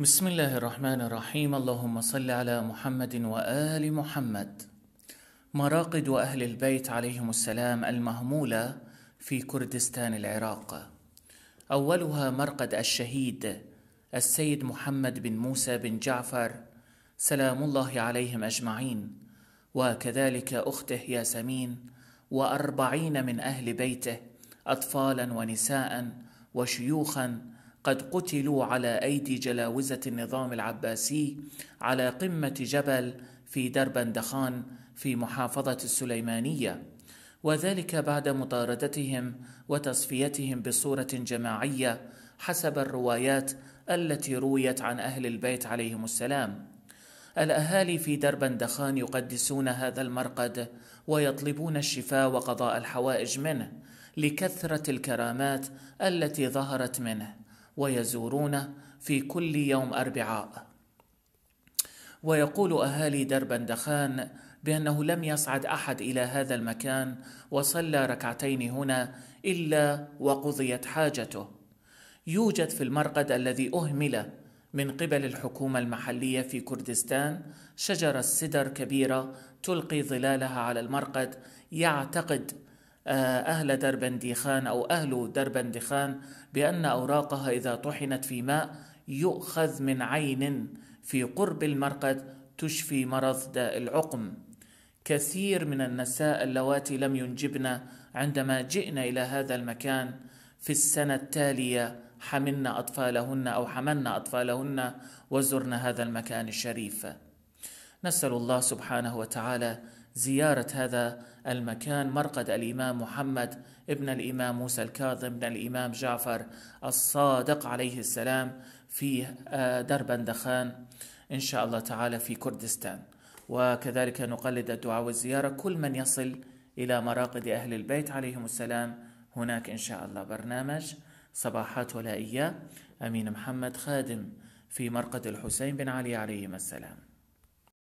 بسم الله الرحمن الرحيم اللهم صل على محمد وآل محمد مراقد أهل البيت عليهم السلام المهمولة في كردستان العراق أولها مرقد الشهيد السيد محمد بن موسى بن جعفر سلام الله عليهم أجمعين وكذلك أخته ياسمين وأربعين من أهل بيته أطفالا ونساء وشيوخا قد قتلوا على أيدي جلاوزة النظام العباسي على قمة جبل في دربندخان في محافظة السليمانية وذلك بعد مطاردتهم وتصفيتهم بصورة جماعية حسب الروايات التي رويت عن أهل البيت عليهم السلام الأهالي في دربندخان يقدسون هذا المرقد ويطلبون الشفاء وقضاء الحوائج منه لكثرة الكرامات التي ظهرت منه ويزورونه في كل يوم أربعاء ويقول أهالي دخان بأنه لم يصعد أحد إلى هذا المكان وصلى ركعتين هنا إلا وقضيت حاجته يوجد في المرقد الذي أهمل من قبل الحكومة المحلية في كردستان شجرة سدر كبيرة تلقي ظلالها على المرقد يعتقد آه، أهل دربندخان أو أهل دربندخان بأن أوراقها إذا طحنت في ماء يؤخذ من عين في قرب المرقد تشفي مرض داء العقم كثير من النساء اللواتي لم ينجبن عندما جئنا إلى هذا المكان في السنة التالية حملنا أطفالهن أو حملنا أطفالهن وزرنا هذا المكان الشريف نسال الله سبحانه وتعالى زياره هذا المكان مرقد الامام محمد ابن الامام موسى الكاظم ابن الامام جعفر الصادق عليه السلام في آه، دخان ان شاء الله تعالى في كردستان وكذلك نقلد الدعاء والزياره كل من يصل الى مراقد اهل البيت عليهم السلام هناك ان شاء الله برنامج صباحات ولا إياه أمين محمد خادم في مرقد الحسين بن علي عليهما السلام